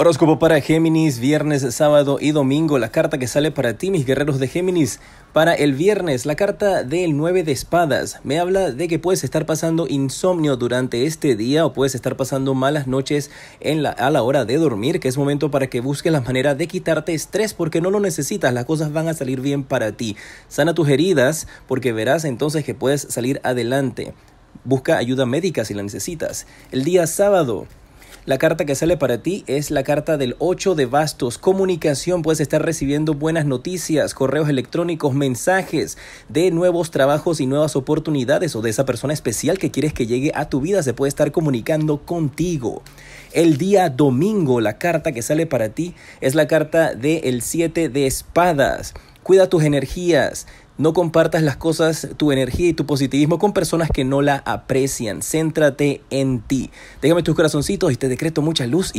Horóscopo para Géminis, viernes, sábado y domingo. La carta que sale para ti, mis guerreros de Géminis. Para el viernes, la carta del 9 de espadas. Me habla de que puedes estar pasando insomnio durante este día o puedes estar pasando malas noches a la hora de dormir, que es momento para que busques la manera de quitarte estrés porque no lo necesitas. Las cosas van a salir bien para ti. Sana tus heridas porque verás entonces que puedes salir adelante. Busca ayuda médica si la necesitas. El día sábado, la carta que sale para ti es la carta del 8 de bastos. Comunicación, puedes estar recibiendo buenas noticias, correos electrónicos, mensajes de nuevos trabajos y nuevas oportunidades o de esa persona especial que quieres que llegue a tu vida. Se puede estar comunicando contigo. El día domingo, la carta que sale para ti es la carta del 7 de espadas. Cuida tus energías, no compartas las cosas, tu energía y tu positivismo con personas que no la aprecian. Céntrate en ti. Déjame tus corazoncitos y te decreto mucha luz y